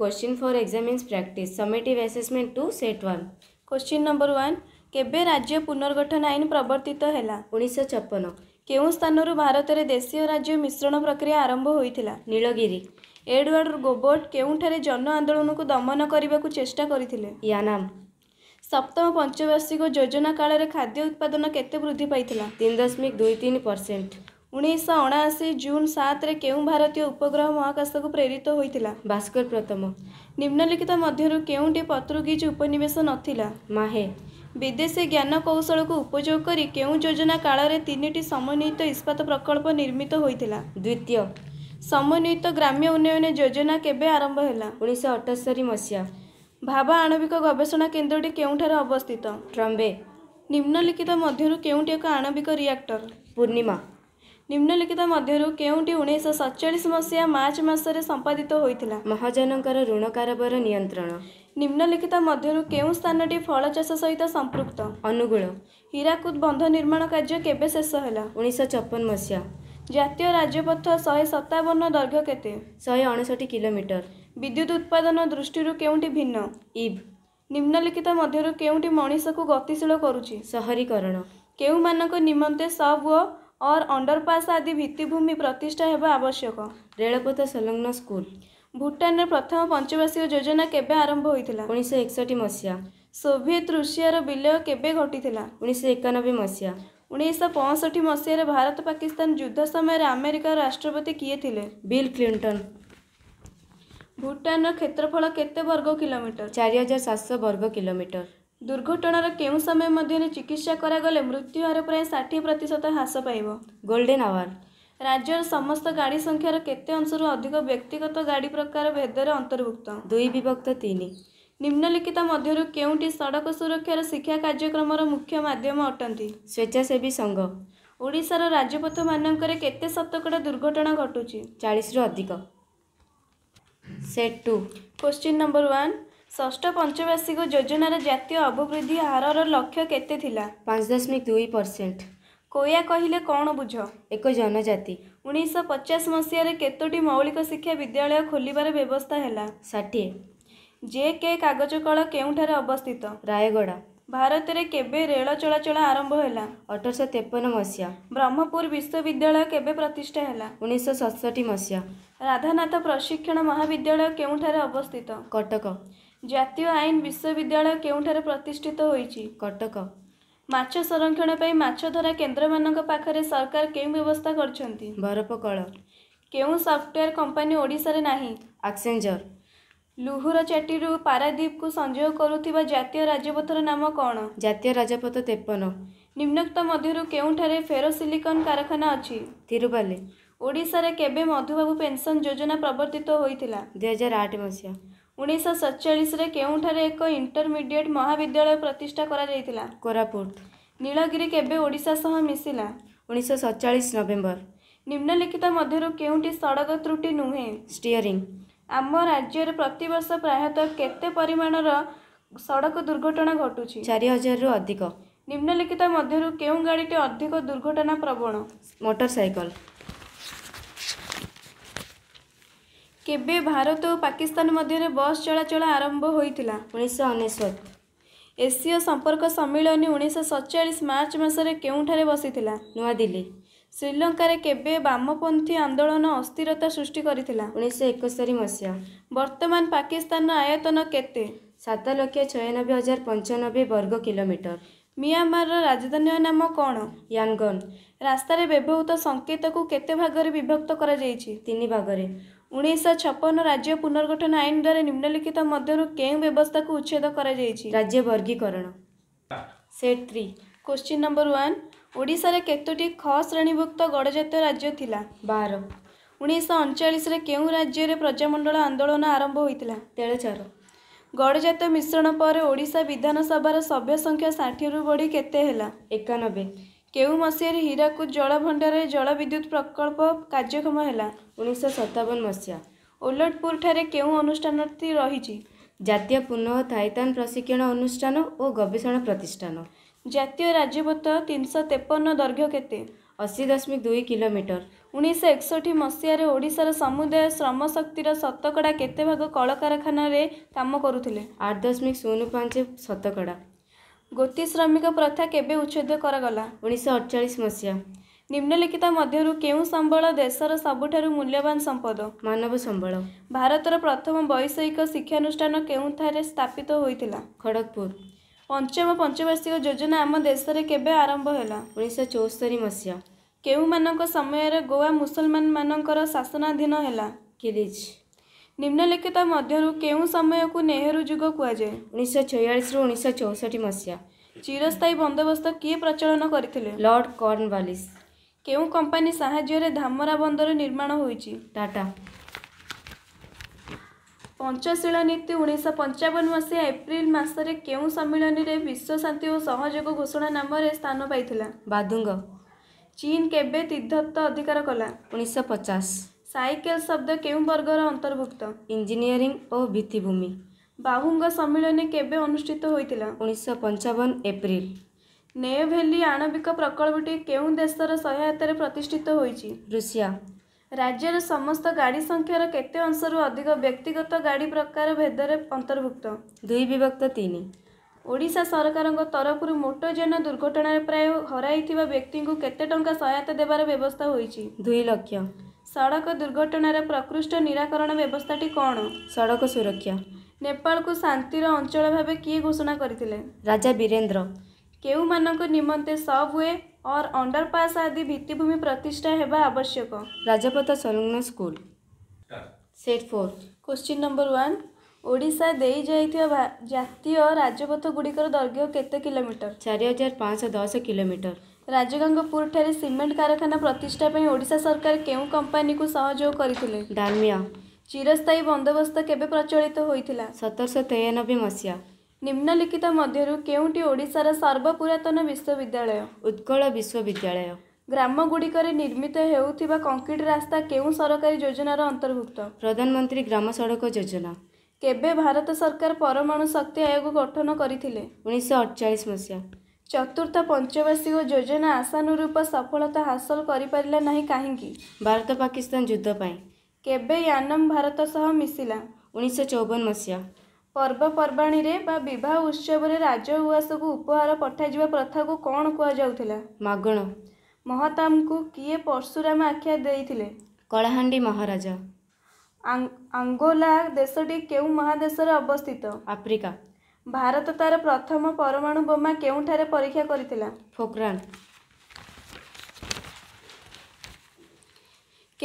question for exam इन्स practice summative assessment two set one question number one केबे राज्य पुनर्गठन आईन प्रवर्तित है उन्नीस छप्पन କେଉଁ ସ୍ଥାନରୁ ଭାରତରେ ଦେଶୀୟ ରାଜ୍ୟ ମିଶ୍ରଣ ପ୍ରକ୍ରିୟା ଆରମ୍ଭ ହୋଇଥିଲା ନୀଳଗିରି ଏଡୱାର୍ଡ ଗୋବର୍ଟ କେଉଁଠାରେ ଜନ ଆନ୍ଦୋଳନକୁ ଦମନ କରିବାକୁ ଚେଷ୍ଟା କରିଥିଲେ ୟାନାମ ସପ୍ତମ ପଞ୍ଚବାର୍ଷିକ ଯୋଜନା କାଳରେ ଖାଦ୍ୟ ଉତ୍ପାଦନ କେତେ ବୃଦ୍ଧି ପାଇଥିଲା ତିନି ଦଶମିକ ଦୁଇ ତିନି ପରସେଣ୍ଟ ଉଣେଇଶହ ଅଣାଅଶୀ ଜୁନ ସାତରେ କେଉଁ ଭାରତୀୟ ଉପଗ୍ରହ ମହାକାଶକୁ ପ୍ରେରିତ ହୋଇଥିଲା ଭାସ୍କର ପ୍ରଥମ ନିମ୍ନଲିଖିତ ମଧ୍ୟରୁ କେଉଁଟି ପର୍ତ୍ତୁଗୀଜ ଉପନିବେଶ ନଥିଲା ମାହେ ବିଦେଶୀ ଜ୍ଞାନ କୌଶଳକୁ ଉପଯୋଗ କରି କେଉଁ ଯୋଜନା କାଳରେ ତିନିଟି ସମନ୍ୱିତ ଇସ୍ପାତ ପ୍ରକଳ୍ପ ନିର୍ମିତ ହୋଇଥିଲା ଦ୍ୱିତୀୟ ସମନ୍ୱିତ ଗ୍ରାମ୍ୟ ଉନ୍ନୟନ ଯୋଜନା କେବେ ଆରମ୍ଭ ହେଲା ଉଣେଇଶହ ଅଠସ୍ତରୀ ମସିହା ଭାବା ଆଣବିକ ଗବେଷଣା କେନ୍ଦ୍ରଟି କେଉଁଠାରେ ଅବସ୍ଥିତ ଟ୍ରମ୍ବେ ନିମ୍ନଲିଖିତ ମଧ୍ୟରୁ କେଉଁଟି ଏକ ଆଣବିକ ରିଆକ୍ଟର ପୂର୍ଣ୍ଣିମା ନିମ୍ନଲିଖିତ ମଧ୍ୟରୁ କେଉଁଟି ଉଣେଇଶହ ସତଚାଳିଶ ମସିହା ମାର୍ଚ୍ଚ ମାସରେ ସମ୍ପାଦିତ ହୋଇଥିଲା ମହାଜନଙ୍କର ଋଣ କାରବାର ନିୟନ୍ତ୍ରଣ ନିମ୍ନଲିଖିତ ମଧ୍ୟରୁ କେଉଁ ସ୍ଥାନଟି ଫଳ ଚାଷ ସହିତ ସମ୍ପୃକ୍ତ ଅନୁଗୁଳ ହୀରାକୁଦ ବନ୍ଧ ନିର୍ମାଣ କାର୍ଯ୍ୟ କେବେ ଶେଷ ହେଲା ଉଣେଇଶହ ଚପନ ମସିହା ଜାତୀୟ ରାଜପଥ ଶହେ ସତାବନ ଦୈର୍ଘ୍ୟ କେତେ ଶହେ ଅଣଷଠି କିଲୋମିଟର ବିଦ୍ୟୁତ ଉତ୍ପାଦନ ଦୃଷ୍ଟିରୁ କେଉଁଟି ଭିନ୍ନ ଇଭ ନିମ୍ନଲିଖିତ ମଧ୍ୟରୁ କେଉଁଟି ମଣିଷକୁ ଗତିଶୀଳ କରୁଛି ସହରୀକରଣ କେଉଁମାନଙ୍କ ନିମନ୍ତେ ସବ୍ ଓ ଅର୍ ଅଣ୍ଡରପାସ୍ ଆଦି ଭିତ୍ତିଭୂମି ପ୍ରତିଷ୍ଠା ହେବା ଆବଶ୍ୟକ ରେଳପଥ ସଂଲଗ୍ନ ସ୍କୁଲ ଭୁଟାନରେ ପ୍ରଥମ ପଞ୍ଚବାର୍ଷିକ ଯୋଜନା କେବେ ଆରମ୍ଭ ହୋଇଥିଲା ଉଣେଇଶହ ଏକଷଠି ମସିହା ସୋଭିଏତ ରୁଷିଆର ବିଲୟ କେବେ ଘଟିଥିଲା ଉଣେଇଶହ ଏକାନବେ ମସିହା ଉଣେଇଶହ ପଞ୍ଚଷଠି ମସିହାରେ ଭାରତ ପାକିସ୍ତାନ ଯୁଦ୍ଧ ସମୟରେ ଆମେରିକାର ରାଷ୍ଟ୍ରପତି କିଏ ଥିଲେ ବିଲ୍ କ୍ଲିଣ୍ଟନ ଭୁଟାନର କ୍ଷେତ୍ରଫଳ କେତେ ବର୍ଗ କିଲୋମିଟର ଚାରି ହଜାର ସାତଶହ ବର୍ଗ କିଲୋମିଟର ଦୁର୍ଘଟଣାର କେଉଁ ସମୟ ମଧ୍ୟରେ ଚିକିତ୍ସା କରାଗଲେ ମୃତ୍ୟୁ ହାର ପ୍ରାୟ ଷାଠିଏ ପ୍ରତିଶତ ହ୍ରାସ ପାଇବ ଗୋଲ୍ଡେନ୍ ଆୱାର ରାଜ୍ୟର ସମସ୍ତ ଗାଡ଼ି ସଂଖ୍ୟାର କେତେ ଅଂଶରୁ ଅଧିକ ବ୍ୟକ୍ତିଗତ ଗାଡ଼ି ପ୍ରକାର ଭେଦରେ ଅନ୍ତର୍ଭୁକ୍ତ ଦୁଇ ବିଭକ୍ତ ତିନି ନିମ୍ନଲିଖିତ ମଧ୍ୟରୁ କେଉଁଠି ସଡ଼କ ସୁରକ୍ଷାର ଶିକ୍ଷା କାର୍ଯ୍ୟକ୍ରମର ମୁଖ୍ୟ ମାଧ୍ୟମ ଅଟନ୍ତି ସ୍ୱେଚ୍ଛାସେବୀ ସଂଘ ଓଡ଼ିଶାର ରାଜପଥମାନଙ୍କରେ କେତେ ଶତକଡ଼ା ଦୁର୍ଘଟଣା ଘଟୁଛି ଚାଳିଶରୁ ଅଧିକ set two question number one ଷଷ୍ଠ ପଞ୍ଚବାର୍ଷିକ ଯୋଜନାର ଜାତୀୟ ଅଭିବୃଦ୍ଧି ହାରର ଲକ୍ଷ୍ୟ କେତେ ଥିଲା ପାଞ୍ଚ ଦଶମିକ ଦୁଇ ପରସେଣ୍ଟ କୋୟା କହିଲେ କ'ଣ ବୁଝ ଏକ ଜନଜାତି ଉଣେଇଶହ ପଚାଶ ମସିହାରେ କେତୋଟି ମୌଳିକ ଶିକ୍ଷା ବିଦ୍ୟାଳୟ ଖୋଲିବାର ବ୍ୟବସ୍ଥା ହେଲା ଷାଠିଏ ଜେ କେ କାଗଜ କଳ କେଉଁଠାରେ ଅବସ୍ଥିତ ରାୟଗଡ଼ା ଭାରତରେ କେବେ ରେଳ ଚଳାଚଳ ଆରମ୍ଭ ହେଲା ଅଠରଶହ ତେପନ ମସିହା ବ୍ରହ୍ମପୁର ବିଶ୍ୱବିଦ୍ୟାଳୟ କେବେ ପ୍ରତିଷ୍ଠା ହେଲା ଉଣେଇଶହ ସତଷଠି ମସିହା ରାଧାନାଥ ପ୍ରଶିକ୍ଷଣ ମହାବିଦ୍ୟାଳୟ କେଉଁଠାରେ ଅବସ୍ଥିତ କଟକ ଜାତୀୟ ଆଇନ ବିଶ୍ୱବିଦ୍ୟାଳୟ କେଉଁଠାରେ ପ୍ରତିଷ୍ଠିତ ହୋଇଛି କଟକ ମାଛ ସଂରକ୍ଷଣ ପାଇଁ ମାଛ ଧରା କେନ୍ଦ୍ରମାନଙ୍କ ପାଖରେ ସରକାର କେଉଁ ବ୍ୟବସ୍ଥା କରିଛନ୍ତି ବରପକଳ କେଉଁ ସଫ୍ଟୱେୟାର କମ୍ପାନୀ ଓଡ଼ିଶାରେ ନାହିଁ ଆକ୍ସେଞ୍ଜର ଲୁହୁର ଚାଟିରୁ ପାରାଦ୍ୱୀପକୁ ସଂଯୋଗ କରୁଥିବା ଜାତୀୟ ରାଜପଥର ନାମ କ'ଣ ଜାତୀୟ ରାଜପଥ ତେପନ ନିମ୍ନକ୍ତ ମଧ୍ୟରୁ କେଉଁଠାରେ ଫେରୋସିଲିକନ କାରଖାନା ଅଛି ତିରୁପାଲି ଓଡ଼ିଶାରେ କେବେ ମଧୁବାବୁ ପେନ୍ସନ୍ ଯୋଜନା ପ୍ରବର୍ତ୍ତିତ ହୋଇଥିଲା ଦୁଇହଜାର ଆଠ ମସିହା उन्स सतचास केही ठार एक इन्टरमिडिएट महाविद्यालय प्रतिष्ठाइला करापुट नीलगिरी केवशासह मसलाइसो सतचालिस नभेम्बर निम्नलिखित केही सडक त्रुटि नुहेँ स्टिरिङ आम राज्य प्रती वर्ष प्रायत परिमाण सडक दुर्घटना अधिक निम्नलिखित गाडी अधिक दुर्घटना प्रवण କେବେ ଭାରତ ଓ ପାକିସ୍ତାନ ମଧ୍ୟରେ ବସ୍ ଚଳାଚଳ ଆରମ୍ଭ ହୋଇଥିଲା ଉଣେଇଶହ ଅନେଶ୍ୱତ ଏସୀୟ ସମ୍ପର୍କ ସମ୍ମିଳନୀ ଉଣେଇଶହ ସତଚାଳିଶ ମାର୍ଚ୍ଚ ମାସରେ କେଉଁଠାରେ ବସିଥିଲା ନୂଆଦିଲ୍ଲୀ ଶ୍ରୀଲଙ୍କାରେ କେବେ ବାମପନ୍ଥୀ ଆନ୍ଦୋଳନ ଅସ୍ଥିରତା ସୃଷ୍ଟି କରିଥିଲା ଉଣେଇଶହ ଏକସ୍ତରି ମସିହା ବର୍ତ୍ତମାନ ପାକିସ୍ତାନର ଆୟତନ କେତେ ସାତ ଲକ୍ଷ ଛୟାନବେ ହଜାର ପଞ୍ଚାନବେ ବର୍ଗ କିଲୋମିଟର ମିଆଁମାରର ରାଜଧାନୀର ନାମ କ'ଣ ୟାଙ୍ଗନ୍ ରାସ୍ତାରେ ବ୍ୟବହୃତ ସଙ୍କେତକୁ କେତେ ଭାଗରେ ବିଭକ୍ତ କରାଯାଇଛି ତିନି ଭାଗରେ ଉଣେଇଶହ ଛପନ ରାଜ୍ୟ ପୁନର୍ଗଠନ ଆଇନ ଦ୍ୱାରା ନିମ୍ନଲିଖିତ ମଧ୍ୟରୁ କେଉଁ ବ୍ୟବସ୍ଥାକୁ ଉଚ୍ଛେଦ କରାଯାଇଛି ରାଜ୍ୟ ବର୍ଗୀକରଣ set three question number one ଓଡ଼ିଶାରେ କେତୋଟି ଖ ଶ୍ରେଣୀଭୁକ୍ତ ଗଡ଼ଜାତୀୟ ରାଜ୍ୟ ଥିଲା ବାର ଉଣେଇଶହ ଅଣଚାଳିଶରେ କେଉଁ ରାଜ୍ୟରେ ପ୍ରଜାମଣ୍ଡଳ ଆନ୍ଦୋଳନ ଆରମ୍ଭ ହୋଇଥିଲା ତେଳଚାର ଗଡ଼ଜାତୀୟ ମିଶ୍ରଣ ପରେ ଓଡ଼ିଶା ବିଧାନସଭାର ସଭ୍ୟ ସଂଖ୍ୟା ଷାଠିଏରୁ ବଢ଼ି କେତେ ହେଲା ଏକାନବେ କେଉଁ ମସିହାରେ ହୀରାକୁଦ ଜଳ ଭଣ୍ଡାରରେ ଜଳ ବିଦ୍ୟୁତ ପ୍ରକଳ୍ପ କାର୍ଯ୍ୟକ୍ଷମ ହେଲା ଉଣେଇଶହ ସତାବନ ମସିହା ଓଲଟପୁରଠାରେ କେଉଁ ଅନୁଷ୍ଠାନଟି ରହିଛି ଜାତୀୟ ପୁନଃ ଥାଇଥାନ ପ୍ରଶିକ୍ଷଣ ଅନୁଷ୍ଠାନ ଓ ଗବେଷଣା ପ୍ରତିଷ୍ଠାନ ଜାତୀୟ ରାଜପଥ ତିନିଶହ ତେପନ ଦୈର୍ଘ୍ୟ କେତେ ଅଶୀ ଦଶମିକ ଦୁଇ କିଲୋମିଟର ଉଣେଇଶହ ଏକଷଠି ମସିହାରେ ଓଡ଼ିଶାର ସମୁଦାୟ ଶ୍ରମ ଶକ୍ତିର ଶତକଡ଼ା କେତେ ଭାଗ କଳକାରଖାନାରେ କାମ କରୁଥିଲେ ଆଠ ଦଶମିକ ଶୂନ ପାଞ୍ଚ ଶତକଡ଼ା ଗୋତି ଶ୍ରମିକ ପ୍ରଥା କେବେ ଉଚ୍ଛେଦ କରାଗଲା ଉଣେଇଶହ ଅଠଚାଳିଶ ମସିହା ନିମ୍ନଲିଖିତ ମଧ୍ୟରୁ କେଉଁ ସମ୍ବଳ ଦେଶର ସବୁଠାରୁ ମୂଲ୍ୟବାନ ସମ୍ପଦ ମାନବ ସମ୍ବଳ ଭାରତର ପ୍ରଥମ ବୈଷୟିକ ଶିକ୍ଷାନୁଷ୍ଠାନ କେଉଁଠାରେ ସ୍ଥାପିତ ହୋଇଥିଲା ଖଡ଼ଗପୁର ପଞ୍ଚମ ପଞ୍ଚବାର୍ଷିକ ଯୋଜନା ଆମ ଦେଶରେ କେବେ ଆରମ୍ଭ ହେଲା ଉଣେଇଶହ ଚଉସ୍ତରି ମସିହା କେଉଁମାନଙ୍କ ସମୟରେ ଗୋଆ ମୁସଲମାନମାନଙ୍କର ଶାସନାଧୀନ ହେଲା କିରିଜ୍ ନିମ୍ନଲିଖିତ ମଧ୍ୟରୁ କେଉଁ ସମୟକୁ ନେହେରୁ ଯୁଗ କୁହାଯାଏ ଉଣେଇଶହ ଛୟାଳିଶରୁ ଉଣେଇଶହ ଚଉଷଠି ମସିହା ଚିରସ୍ଥାୟୀ ବନ୍ଦୋବସ୍ତ କିଏ ପ୍ରଚଳନ କରିଥିଲେ ଲର୍ଡ କର୍ଣ୍ଣବାଲିସ୍ କେଉଁ କମ୍ପାନୀ ସାହାଯ୍ୟରେ ଧାମରା ବନ୍ଦର ନିର୍ମାଣ ହୋଇଛି ଟାଟା ପଞ୍ଚଶୀଳ ନୀତି ଉଣେଇଶହ ପଞ୍ଚାବନ ମସିହା ଏପ୍ରିଲ ମାସରେ କେଉଁ ସମ୍ମିଳନୀରେ ବିଶ୍ୱଶାନ୍ତି ଓ ସହଯୋଗ ଘୋଷଣା ନାମରେ ସ୍ଥାନ ପାଇଥିଲା ବାଦୁଙ୍ଗ ଚୀନ କେବେ ତୀର୍ଥତ୍ୱ ଅଧିକାର କଲା ଉଣେଇଶହ ପଚାଶ ସାଇକେଲ ଶବ୍ଦ କେଉଁ ବର୍ଗର ଅନ୍ତର୍ଭୁକ୍ତ ଇଞ୍ଜିନିୟରିଂ ଓ ଭିତ୍ତିଭୂମି ବାହୁଙ୍ଗ ସମ୍ମିଳନୀ କେବେ ଅନୁଷ୍ଠିତ ହୋଇଥିଲା ଉଣେଇଶହ ପଞ୍ଚାବନ ଏପ୍ରିଲ ନେଭେଲି ଆଣବିକ ପ୍ରକଳ୍ପଟି କେଉଁ ଦେଶର ସହାୟତାରେ ପ୍ରତିଷ୍ଠିତ ହୋଇଛି ରୁଷିଆ ରାଜ୍ୟର ସମସ୍ତ ଗାଡ଼ି ସଂଖ୍ୟାର କେତେ ଅଂଶରୁ ଅଧିକ ବ୍ୟକ୍ତିଗତ ଗାଡ଼ି ପ୍ରକାର ଭେଦରେ ଅନ୍ତର୍ଭୁକ୍ତ ଦୁଇ ବିଭକ୍ତ ତିନି ଓଡ଼ିଶା ସରକାରଙ୍କ ତରଫରୁ ମୋଟରଯାନ ଦୁର୍ଘଟଣାରେ ପ୍ରାୟ ହରାଇଥିବା ବ୍ୟକ୍ତିଙ୍କୁ କେତେ ଟଙ୍କା ସହାୟତା ଦେବାର ବ୍ୟବସ୍ଥା ହୋଇଛି ଦୁଇ ଲକ୍ଷ ସଡ଼କ ଦୁର୍ଘଟଣାର ପ୍ରକୃଷ୍ଟ ନିରାକରଣ ବ୍ୟବସ୍ଥାଟି କ'ଣ ସଡ଼କ ସୁରକ୍ଷା ନେପାଳକୁ ଶାନ୍ତିର ଅଞ୍ଚଳ ଭାବେ କିଏ ଘୋଷଣା କରିଥିଲେ ରାଜା ବୀରେନ୍ଦ୍ର କେଉଁମାନଙ୍କ ନିମନ୍ତେ ସବ୍ୱେ ଅର୍ ଅଣ୍ଡରପାସ୍ ଆଦି ଭିତ୍ତିଭୂମି ପ୍ରତିଷ୍ଠା ହେବା ଆବଶ୍ୟକ ରାଜପଥ ସଂଲଗ୍ନ school set four question number one Odisha ଦେଇଯାଇଥିବା ଜାତୀୟ ରାଜପଥ ଗୁଡ଼ିକର ଦୈର୍ଘ୍ୟ କେତେ କିଲୋମିଟର ଚାରି ହଜାର ପାଞ୍ଚଶହ ଦଶ କିଲୋମିଟର ରାଜଗାଙ୍ଗପୁର ଠାରେ ସିମେଣ୍ଟ କାରଖାନା ପ୍ରତିଷ୍ଠା ପାଇଁ ଓଡ଼ିଶା ସରକାର କେଉଁ କମ୍ପାନୀକୁ ସହଯୋଗ କରିଥିଲେ ଡାଲମିଆ ଚିରସ୍ଥାୟୀ ବନ୍ଦୋବସ୍ତ କେବେ ପ୍ରଚଳିତ ହୋଇଥିଲା ସତରଶହ ତେୟାନବେ ମସିହା ନିମ୍ନଲିଖିତ ମଧ୍ୟରୁ କେଉଁଟି ଓଡ଼ିଶାର ସର୍ବପୁରାତନ ବିଶ୍ୱବିଦ୍ୟାଳୟ ଉତ୍କଳ ବିଶ୍ୱବିଦ୍ୟାଳୟ ଗ୍ରାମଗୁଡ଼ିକରେ ନିର୍ମିତ ହେଉଥିବା କଂକ୍ରିଟ ରାସ୍ତା କେଉଁ ସରକାରୀ ଯୋଜନାର ଅନ୍ତର୍ଭୁକ୍ତ ପ୍ରଧାନମନ୍ତ୍ରୀ ଗ୍ରାମ ସଡ଼କ ଯୋଜନା କେବେ ଭାରତ ସରକାର ପରମାଣୁ ଶକ୍ତି ଆୟୋଗ ଗଠନ କରିଥିଲେ ଉଣେଇଶହ ଅଠଚାଳିଶ ମସିହା ଚତୁର୍ଥ ପଞ୍ଚବାର୍ଷିକ ଯୋଜନା ଆଶାନୁରୂପ ସଫଳତା ହାସଲ କରିପାରିଲା ନାହିଁ କାହିଁକି ଭାରତ ପାକିସ୍ତାନ ଯୁଦ୍ଧ ପାଇଁ କେବେ ୟାନମ୍ ଭାରତ ସହ ମିଶିଲା ଉଣେଇଶହ ଚଉବନ ମସିହା ପର୍ବପର୍ବାଣୀରେ ବା ବିବାହ ଉତ୍ସବରେ ରାଜ ଉଆସକୁ ଉପହାର ପଠାଯିବା ପ୍ରଥାକୁ କ'ଣ କୁହାଯାଉଥିଲା ମାଗଣ ମହତାମଙ୍କୁ କିଏ ପର୍ଶୁରାମ ଆଖ୍ୟା ଦେଇଥିଲେ କଳାହାଣ୍ଡି ମହାରାଜା ଆଙ୍ଗୋଲା ଦେଶଟି କେଉଁ ମହାଦେଶରେ ଅବସ୍ଥିତ ଆଫ୍ରିକା ଭାରତ ତାର ପ୍ରଥମ ପରମାଣୁ ବୋମା କେଉଁଠାରେ ପରୀକ୍ଷା କରିଥିଲା ପୋଖରାନ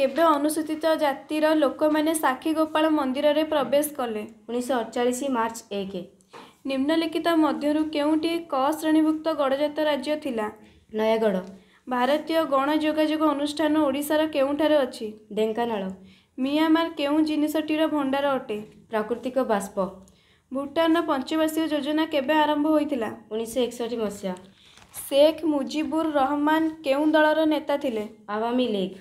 କେବେ ଅନୁସୂଚିତ ଜାତିର ଲୋକମାନେ ସାକ୍ଷୀ ଗୋପାଳ ମନ୍ଦିରରେ ପ୍ରବେଶ କଲେ ଉଣେଇଶହ ଅଡ଼ଚାଳିଶ ମାର୍ଚ୍ଚ ଏକ ନିମ୍ନଲିଖିତ ମଧ୍ୟରୁ କେଉଁଟି କ ଶ୍ରେଣୀଭୁକ୍ତ ଗଡ଼ଜାତ ରାଜ୍ୟ ଥିଲା ନୟାଗଡ଼ ଭାରତୀୟ ଗଣ ଯୋଗାଯୋଗ ଅନୁଷ୍ଠାନ ଓଡ଼ିଶାର କେଉଁଠାରେ ଅଛି ଢେଙ୍କାନାଳ ମିଆଁମାର କେଉଁ ଜିନିଷଟିର ଭଣ୍ଡାର ଅଟେ ପ୍ରାକୃତିକ ବାଷ୍ପ ଭୁଟାନର ପଞ୍ଚବାର୍ଷିକ ଯୋଜନା କେବେ ଆରମ୍ଭ ହୋଇଥିଲା ଉଣେଇଶହ ଏକଷଠି ମସିହା ଶେଖ୍ ମୁଜିବୁର ରହମାନ କେଉଁ ଦଳର ନେତା ଥିଲେ ଆୱାମୀ ଲିଗ୍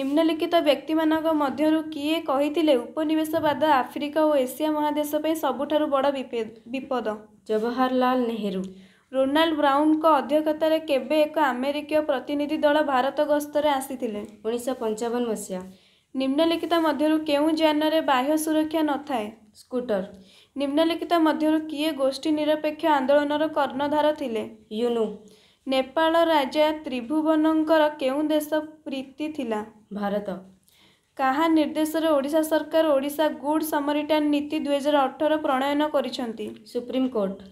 ନିମ୍ନଲିଖିତ ବ୍ୟକ୍ତିମାନଙ୍କ ମଧ୍ୟରୁ କିଏ କହିଥିଲେ ଉପନିବେଶବାଦ ଆଫ୍ରିକା ଓ ଏସିଆ ମହାଦେଶ ପାଇଁ ସବୁଠାରୁ ବଡ଼ ବିପଦ ଜବାହରଲାଲ ନେହେରୁ ରୋନାଲ୍ଡ ବ୍ରାଉନ୍ଙ୍କ ଅଧ୍ୟକ୍ଷତାରେ କେବେ ଏକ ଆମେରିକୀୟ ପ୍ରତିନିଧି ଦଳ ଭାରତ ଗସ୍ତରେ ଆସିଥିଲେ ଉଣେଇଶହ ପଞ୍ଚାବନ ମସିହା ନିମ୍ନଲିଖିତ ମଧ୍ୟରୁ କେଉଁ ଯାନରେ ବାହ୍ୟ ସୁରକ୍ଷା ନଥାଏ ସ୍କୁଟର ନିମ୍ନଲିଖିତ ମଧ୍ୟରୁ କିଏ ଗୋଷ୍ଠୀ ନିରପେକ୍ଷ ଆନ୍ଦୋଳନର କର୍ଣ୍ଣଧାର ଥିଲେ ୟୁନୁ ନେପାଳ ରାଜା ତ୍ରିଭୁବନଙ୍କର କେଉଁ ଦେଶ ପ୍ରୀତି ଥିଲା ଭାରତ କାହା ନିର୍ଦ୍ଦେଶରେ ଓଡ଼ିଶା ସରକାର ଓଡ଼ିଶା ଗୁଡ଼ ସମରିଟାନ୍ ନୀତି ଦୁଇହଜାର ଅଠର ପ୍ରଣୟନ କରିଛନ୍ତି ସୁପ୍ରିମକୋର୍ଟ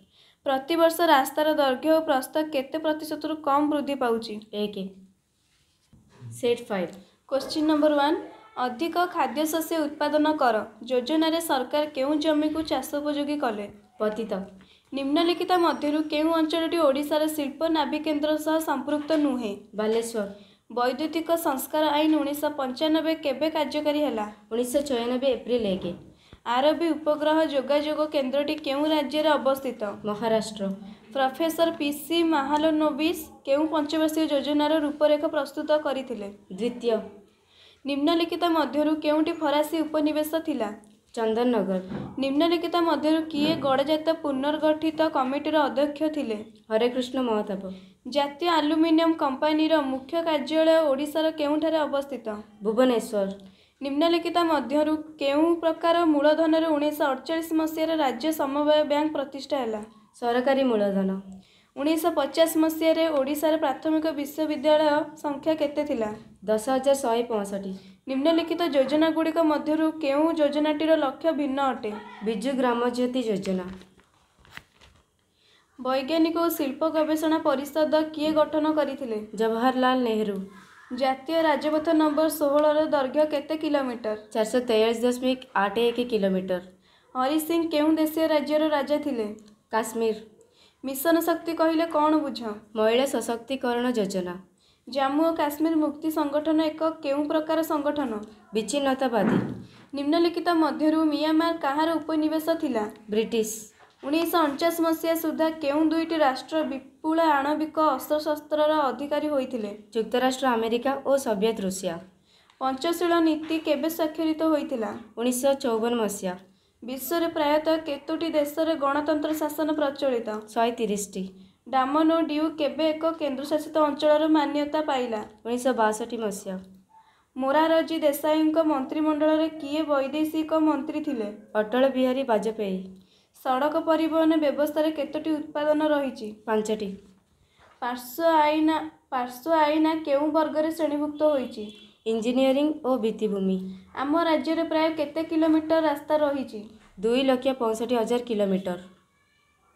ପ୍ରତିବର୍ଷ ରାସ୍ତାର ଦୈର୍ଘ୍ୟ ଓ ପ୍ରସ୍ତ କେତେ ପ୍ରତିଶତରୁ କମ୍ ବୃଦ୍ଧି ପାଉଛି ଏକ set five question number one ଅଧିକ ଖାଦ୍ୟଶସ୍ୟ ଉତ୍ପାଦନ କର ଯୋଜନାରେ ସରକାର କେଉଁ ଜମିକୁ ଚାଷ ଉପଯୋଗୀ କଲେ ପତିତ ନିମ୍ନଲିଖିତ ମଧ୍ୟରୁ କେଉଁ ଅଞ୍ଚଳଟି ଓଡ଼ିଶାର ଶିଳ୍ପ ନାଭି କେନ୍ଦ୍ର ସହ ସମ୍ପୃକ୍ତ ନୁହେଁ ବାଲେଶ୍ୱର ବୈଦ୍ୟୁତିକ ସଂସ୍କାର ଆଇନ ଉଣେଇଶହ ପଞ୍ଚାନବେ କେବେ କାର୍ଯ୍ୟକାରୀ ହେଲା ଉଣେଇଶହ ଛୟାନବେ ଏପ୍ରିଲ ଏକ ଆରବି ଉପଗ୍ରହ ଯୋଗାଯୋଗ କେନ୍ଦ୍ରଟି କେଉଁ ରାଜ୍ୟରେ ଅବସ୍ଥିତ Maharashtra professor P C Mahalanobis କେଉଁ ପଞ୍ଚବର୍ଷୀୟ ଯୋଜନାର ରୂପରେଖ ପ୍ରସ୍ତୁତ କରିଥିଲେ ଦ୍ୱିତୀୟ निम्नलिखित केही फरासी उपनिस थाहा चन्दननगर निम्नलिखित किए गडजात पुनर्गठित कमिटर अध्यक्ष ले हरेकृष्ण महताब जातीय आलुमिनयम कम्पानी र मुख्य कार्यशार केही ठाडा अवस्थित भुवनेश्वर निम्नलिखित केही प्रकार मूलधनर उन्नाइस अठचालिस मसहार राज्य समवाय ब्याङ्क प्रतिष्ठा होला सरकारी मूलधन ଉଣେଇଶହ ପଚାଶ ମସିହାରେ ଓଡ଼ିଶାର ପ୍ରାଥମିକ ବିଶ୍ୱବିଦ୍ୟାଳୟ ସଂଖ୍ୟା କେତେ ଥିଲା ଦଶ ହଜାର ଶହେ ପଞ୍ଚଷଠି ନିମ୍ନଲିଖିତ ଯୋଜନା ଗୁଡ଼ିକ ମଧ୍ୟରୁ କେଉଁ ଯୋଜନାଟିର ଲକ୍ଷ୍ୟ ଭିନ୍ନ ଅଟେ ବିଜୁ ଗ୍ରାମଜ୍ୟୋତି ଯୋଜନା ବୈଜ୍ଞାନିକ ଓ ଶିଳ୍ପ ଗବେଷଣା ପରିଷଦ କିଏ ଗଠନ କରିଥିଲେ ଜବାହରଲାଲ ନେହେରୁ ଜାତୀୟ ରାଜପଥ ନମ୍ବର ଷୋହଳର ଦୈର୍ଘ୍ୟ କେତେ କିଲୋମିଟର ଚାରିଶହ ତେୟାଳିଶ ଦଶମିକ ଆଠ ଏକ କିଲୋମିଟର ହରି ସିଂ କେଉଁ ଦେଶୀୟ ରାଜ୍ୟର ରାଜା ଥିଲେ କାଶ୍ମୀର ମିଶନ ଶକ୍ତି କହିଲେ କ'ଣ ବୁଝ ମହିଳା ସଶକ୍ତିକରଣ ଯୋଜନା ଜାମ୍ମୁ ଓ କାଶ୍ମୀର ମୁକ୍ତି ସଂଗଠନ ଏକ କେଉଁ ପ୍ରକାର ସଂଗଠନ ବିଚ୍ଛିନ୍ନତାବାଦୀ ନିମ୍ନଲିଖିତ ମଧ୍ୟରୁ ମିଆଁମାର କାହାର ଉପନିବେଶ ଥିଲା ବ୍ରିଟିଶ ଉଣେଇଶହ ଅଣଚାଶ ମସିହା ସୁଦ୍ଧା କେଉଁ ଦୁଇଟି ରାଷ୍ଟ୍ର ବିପୁଳ ଆଣବିକ ଅସ୍ତ୍ରଶସ୍ତ୍ରର ଅଧିକାରୀ ହୋଇଥିଲେ ଯୁକ୍ତରାଷ୍ଟ୍ର ଆମେରିକା ଓ ସୋଭିଏତ୍ ରୁଷିଆ ପଞ୍ଚଶୀଳ ନୀତି କେବେ ସ୍ୱାକ୍ଷରିତ ହୋଇଥିଲା ଉଣେଇଶହ ଚଉବନ ମସିହା ବିଶ୍ୱରେ ପ୍ରାୟତଃ କେତୋଟି ଦେଶରେ ଗଣତନ୍ତ୍ର ଶାସନ ପ୍ରଚଳିତ ଶହେ ତିରିଶଟି ଡାମନ ଓ ଡିଉ କେବେ ଏକ କେନ୍ଦ୍ରଶାସିତ ଅଞ୍ଚଳର ମାନ୍ୟତା ପାଇଲା ଉଣେଇଶହ ବାଷଠି ମସିହା ମୋରାରଜୀ ଦେଶାଇଙ୍କ ମନ୍ତ୍ରିମଣ୍ଡଳରେ କିଏ ବୈଦେଶିକ ମନ୍ତ୍ରୀ ଥିଲେ ଅଟଳ ବିହାରୀ ବାଜପେୟୀ ସଡ଼କ ପରିବହନ ବ୍ୟବସ୍ଥାରେ କେତୋଟି ଉତ୍ପାଦନ ରହିଛି ପାଞ୍ଚଟି ପାର୍ଶ୍ୱ ଆଇନା ପାର୍ଶ୍ୱ ଆଇନା କେଉଁ ବର୍ଗରେ ଶ୍ରେଣୀଭୁକ୍ତ ହୋଇଛି ଇଞ୍ଜିନିୟରିଂ ଓ ଭିତ୍ତିଭୂମି ଆମ ରାଜ୍ୟରେ ପ୍ରାୟ କେତେ କିଲୋମିଟର ରାସ୍ତା ରହିଛି ଦୁଇ ଲକ୍ଷ ପଞ୍ଚଷଠି ହଜାର କିଲୋମିଟର